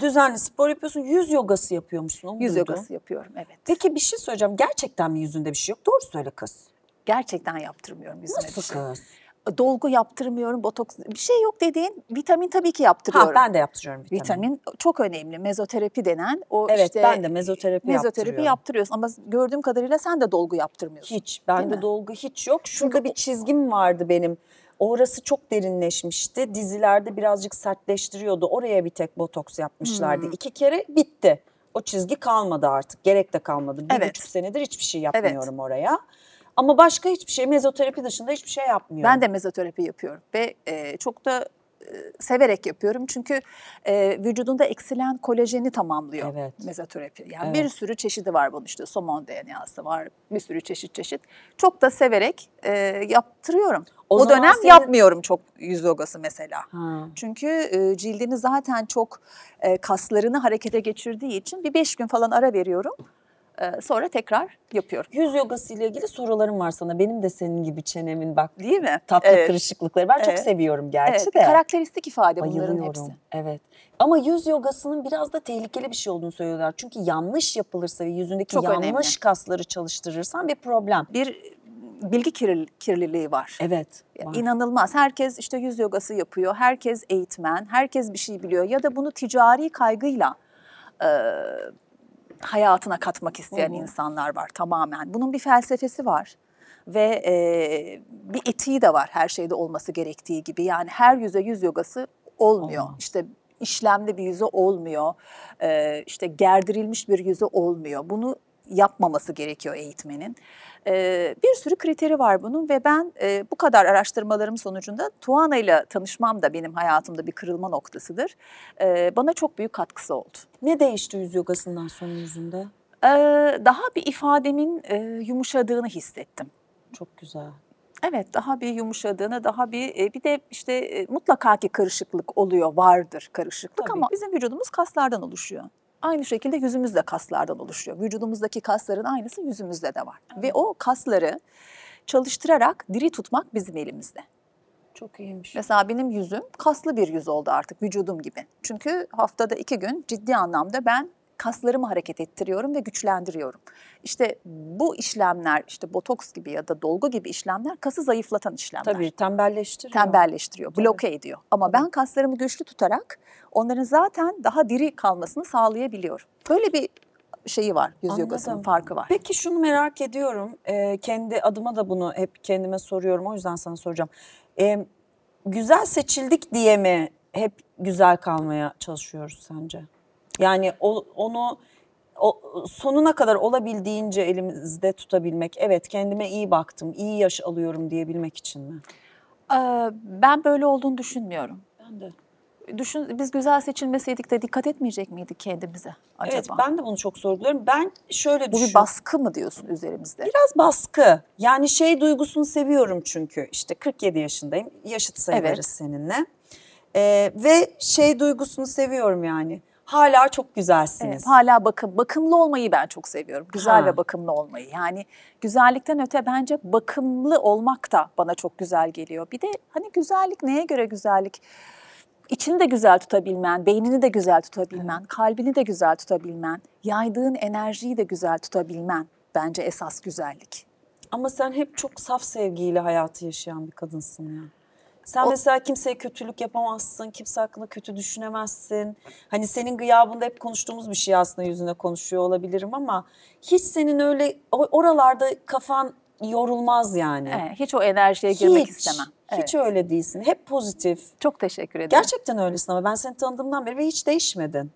düzenli spor yapıyorsun. Yüz yogası yapıyormuşsun. Onu yüz duydum. yogası yapıyorum evet. Peki bir şey söyleyeceğim. Gerçekten mi yüzünde bir şey yok? Doğru söyle kız. Gerçekten yaptırmıyorum yüzüme Nasıl bir şey. kız? E, dolgu yaptırmıyorum, botoks bir şey yok dediğin vitamin tabii ki yaptırıyorum. Ha ben de yaptırıyorum vitamin. Vitamin çok önemli. Mezoterapi denen o evet, işte ben de mezoterapi mezoterapi yaptırıyorsun ama gördüğüm kadarıyla sen de dolgu yaptırmıyorsun. Hiç. Bende dolgu hiç yok. Şurada Çünkü... bir çizgim vardı benim. Orası çok derinleşmişti. Dizilerde birazcık sertleştiriyordu. Oraya bir tek botoks yapmışlardı. Hmm. İki kere bitti. O çizgi kalmadı artık. Gerek de kalmadı. Bir evet. buçuk senedir hiçbir şey yapmıyorum evet. oraya. Ama başka hiçbir şey mezoterapi dışında hiçbir şey yapmıyorum. Ben de mezoterapi yapıyorum ve e, çok da e, severek yapıyorum çünkü e, vücudunda eksilen kolajeni tamamlıyor evet. mezoterapi. Yani evet. bir sürü çeşidi var bunun işte somon DNA'sı var bir sürü çeşit çeşit. Çok da severek e, yaptırıyorum. O, o dönem senin... yapmıyorum çok yüz yogası mesela. Ha. Çünkü e, cildini zaten çok e, kaslarını harekete geçirdiği için bir beş gün falan ara veriyorum. E, sonra tekrar yapıyorum. Yüz yogası ile ilgili sorularım var sana. Benim de senin gibi çenemin bak. Değil mi? Tatlı evet. kırışıklıkları. Ben evet. çok seviyorum gerçi evet. de. Karakteristik ifade bunların hepsi. Evet. Ama yüz yogasının biraz da tehlikeli bir şey olduğunu söylüyorlar. Çünkü yanlış yapılırsa ve yüzündeki çok yanlış önemli. kasları çalıştırırsan bir problem. Bir bilgi kirli, kirliliği var. Evet. Var. İnanılmaz. Herkes işte yüz yogası yapıyor, herkes eğitmen, herkes bir şey biliyor ya da bunu ticari kaygıyla e, hayatına katmak isteyen Hı. insanlar var tamamen. Bunun bir felsefesi var ve e, bir etiği de var her şeyde olması gerektiği gibi. Yani her yüze yüz yogası olmuyor. Olmaz. İşte işlemli bir yüze olmuyor. E, işte gerdirilmiş bir yüze olmuyor. Bunu yapmaması gerekiyor eğitmenin. E, bir sürü kriteri var bunun ve ben e, bu kadar araştırmalarım sonucunda Tuana ile tanışmam da benim hayatımda bir kırılma noktasıdır. E, bana çok büyük katkısı oldu. Ne değişti yüz yogasından sonra yüzünde? E, daha bir ifademin e, yumuşadığını hissettim. Çok güzel. Evet daha bir yumuşadığını daha bir e, bir de işte e, mutlaka ki karışıklık oluyor vardır karışıklık Tabii. ama bizim vücudumuz kaslardan oluşuyor. Aynı şekilde yüzümüz de kaslardan oluşuyor. Vücudumuzdaki kasların aynısı yüzümüzde de var. Evet. Ve o kasları çalıştırarak diri tutmak bizim elimizde. Çok iyiymiş. Mesela benim yüzüm kaslı bir yüz oldu artık vücudum gibi. Çünkü haftada iki gün ciddi anlamda ben kaslarımı hareket ettiriyorum ve güçlendiriyorum. İşte bu işlemler işte botoks gibi ya da dolgu gibi işlemler kası zayıflatan işlemler. Tabii tembelleştiriyor. Tembelleştiriyor, Tabii. bloke ediyor. Ama ben kaslarımı güçlü tutarak onların zaten daha diri kalmasını sağlayabiliyorum. Böyle bir şeyi var yüz Anladım. yogasının farkı var. Peki şunu merak ediyorum. Ee, kendi adıma da bunu hep kendime soruyorum. O yüzden sana soracağım. Ee, güzel seçildik diye mi hep güzel kalmaya çalışıyoruz sence? Yani o, onu o, sonuna kadar olabildiğince elimizde tutabilmek. Evet kendime iyi baktım, iyi yaş alıyorum diyebilmek için mi? Ee, ben böyle olduğunu düşünmüyorum. Ben de. Düşün, biz güzel seçilmeseydik de dikkat etmeyecek miydik kendimize acaba? Evet ben de bunu çok sorguluyorum. Ben şöyle düşünüyorum. Bu bir baskı mı diyorsun üzerimizde? Biraz baskı. Yani şey duygusunu seviyorum çünkü. İşte 47 yaşındayım. Yaşıt sayılarız evet. seninle. Ee, ve şey duygusunu seviyorum yani hala çok güzelsiniz. Evet, hala bakım bakımlı olmayı ben çok seviyorum. Güzel ha. ve bakımlı olmayı. Yani güzellikten öte bence bakımlı olmak da bana çok güzel geliyor. Bir de hani güzellik neye göre güzellik? İçini de güzel tutabilmen, beynini de güzel tutabilmen, evet. kalbini de güzel tutabilmen, yaydığın enerjiyi de güzel tutabilmen bence esas güzellik. Ama sen hep çok saf sevgiyle hayatı yaşayan bir kadınsın ya. Yani. Sen o... mesela kimseye kötülük yapamazsın, kimse hakkında kötü düşünemezsin. Hani senin gıyabında hep konuştuğumuz bir şey aslında yüzüne konuşuyor olabilirim ama hiç senin öyle oralarda kafan yorulmaz yani. Evet, hiç o enerjiye girmek hiç, istemem. Evet. Hiç öyle değilsin. Hep pozitif. Çok teşekkür ederim. Gerçekten öylesin ama ben seni tanıdığımdan beri ve hiç değişmedin.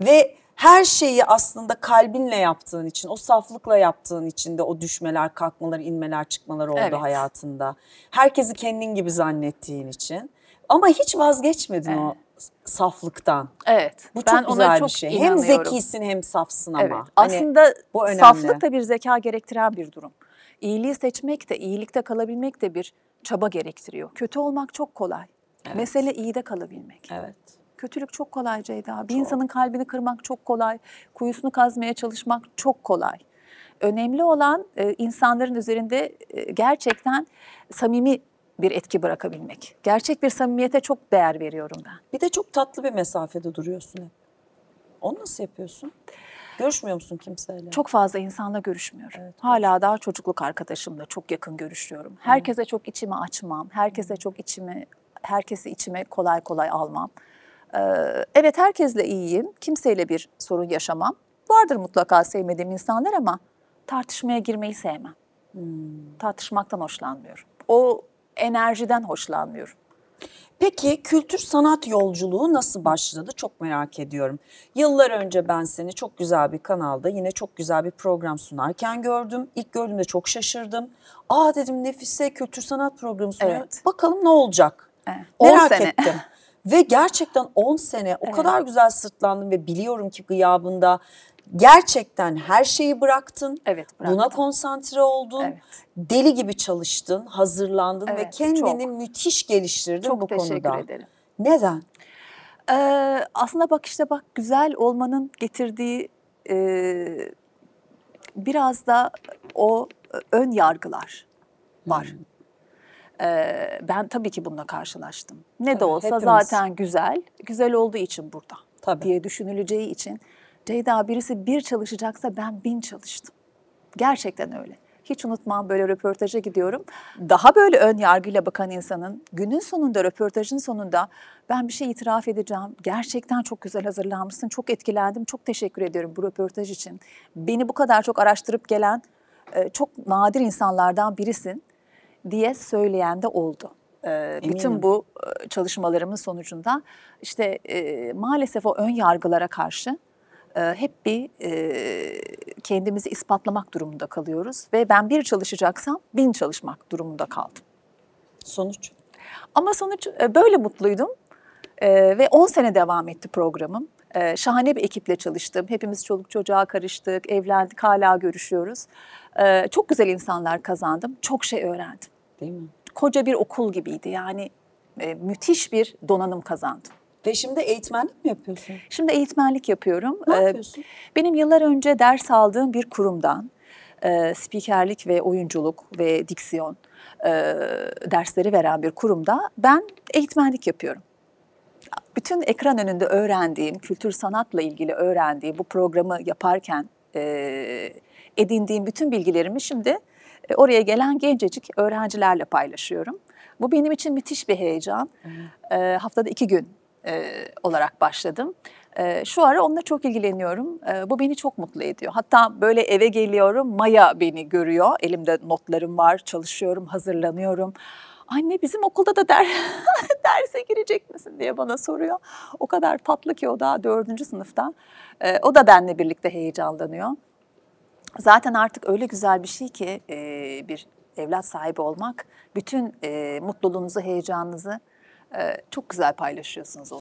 Ve her şeyi aslında kalbinle yaptığın için, o saflıkla yaptığın için de o düşmeler, kalkmalar, inmeler, çıkmalar oldu evet. hayatında. Herkesi kendin gibi zannettiğin için. Ama hiç vazgeçmedin evet. o saflıktan. Evet. Bu çok ben güzel ona çok bir şey. Hem zekisin hem safsın ama. Evet. Hani aslında bu önemli. saflık da bir zeka gerektiren bir durum. İyiliği seçmek de, iyilikte kalabilmek de bir çaba gerektiriyor. Kötü olmak çok kolay. Evet. Mesele iyide kalabilmek. Evet kötülük çok kolay Ceyda. Bir çok. insanın kalbini kırmak çok kolay, kuyusunu kazmaya çalışmak çok kolay. Önemli olan e, insanların üzerinde e, gerçekten samimi bir etki bırakabilmek. Gerçek bir samimiyete çok değer veriyorum ben. Bir de çok tatlı bir mesafede duruyorsun hep. Onu nasıl yapıyorsun? Görüşmüyor musun kimseyle? Çok fazla insanla görüşmüyorum. Evet, Hala daha çocukluk arkadaşımla çok yakın görüşüyorum. Herkese çok içimi açmam, herkese çok içimi, herkesi içime kolay kolay almam. Ee, evet herkesle iyiyim, kimseyle bir sorun yaşamam. Vardır mutlaka sevmediğim insanlar ama tartışmaya girmeyi sevmem. Hmm. Tartışmaktan hoşlanmıyorum. O enerjiden hoşlanmıyorum. Peki kültür sanat yolculuğu nasıl başladı çok merak ediyorum. Yıllar önce ben seni çok güzel bir kanalda yine çok güzel bir program sunarken gördüm. İlk gördüğümde çok şaşırdım. Aa dedim Nefise kültür sanat programı sunuyor. Evet. Bakalım ne olacak? Evet. Merak ettim. Ve gerçekten 10 sene o evet. kadar güzel sırtlandım ve biliyorum ki gıyabında gerçekten her şeyi bıraktın. Evet, bıraktım. Buna konsantre oldun. Evet. Deli gibi çalıştın, hazırlandın evet, ve kendini çok, müthiş geliştirdin çok bu konuda. Çok teşekkür ederim. Neden? Ee, aslında bak işte bak güzel olmanın getirdiği e, biraz da o ön yargılar var. Hmm. Ee, ben tabii ki bununla karşılaştım. Ne tabii, de olsa hepimiz. zaten güzel, güzel olduğu için burada tabii. diye düşünüleceği için. Ceyda birisi bir çalışacaksa ben bin çalıştım. Gerçekten öyle. Hiç unutmam böyle röportaja gidiyorum. Daha böyle ön yargıyla bakan insanın günün sonunda, röportajın sonunda ben bir şey itiraf edeceğim. Gerçekten çok güzel hazırlanmışsın, çok etkilendim, çok teşekkür ediyorum bu röportaj için. Beni bu kadar çok araştırıp gelen e, çok nadir insanlardan birisin diye söyleyen de oldu. Ee, Eminim. Bütün bu e, çalışmalarımın sonucunda işte e, maalesef o ön yargılara karşı e, hep bir e, kendimizi ispatlamak durumunda kalıyoruz ve ben bir çalışacaksam bin çalışmak durumunda kaldım. Sonuç? Ama sonuç e, böyle mutluydum e, ve 10 sene devam etti programım. Şahane bir ekiple çalıştım. Hepimiz çoluk çocuğa karıştık, evlendik, hala görüşüyoruz. Çok güzel insanlar kazandım, çok şey öğrendim. Değil mi? Koca bir okul gibiydi yani e, müthiş bir donanım kazandım. Ve şimdi eğitmenlik mi yapıyorsun? Şimdi eğitmenlik yapıyorum. Ne e, yapıyorsun? Ee, benim yıllar önce ders aldığım bir kurumdan e, spikerlik ve oyunculuk ve diksiyon e, dersleri veren bir kurumda ben eğitmenlik yapıyorum. Bütün ekran önünde öğrendiğim, kültür sanatla ilgili öğrendiğim bu programı yaparken e, edindiğim bütün bilgilerimi şimdi e, oraya gelen gencecik öğrencilerle paylaşıyorum. Bu benim için müthiş bir heyecan. E, haftada iki gün e, olarak başladım. E, şu ara onunla çok ilgileniyorum. E, bu beni çok mutlu ediyor. Hatta böyle eve geliyorum, Maya beni görüyor. Elimde notlarım var, çalışıyorum, hazırlanıyorum. Anne bizim okulda da der, derse girecek misin diye bana soruyor. O kadar tatlı ki o da dördüncü sınıfta. E, o da benle birlikte heyecanlanıyor. Zaten artık öyle güzel bir şey ki e, bir evlat sahibi olmak. Bütün e, mutluluğunuzu, heyecanınızı e, çok güzel paylaşıyorsunuz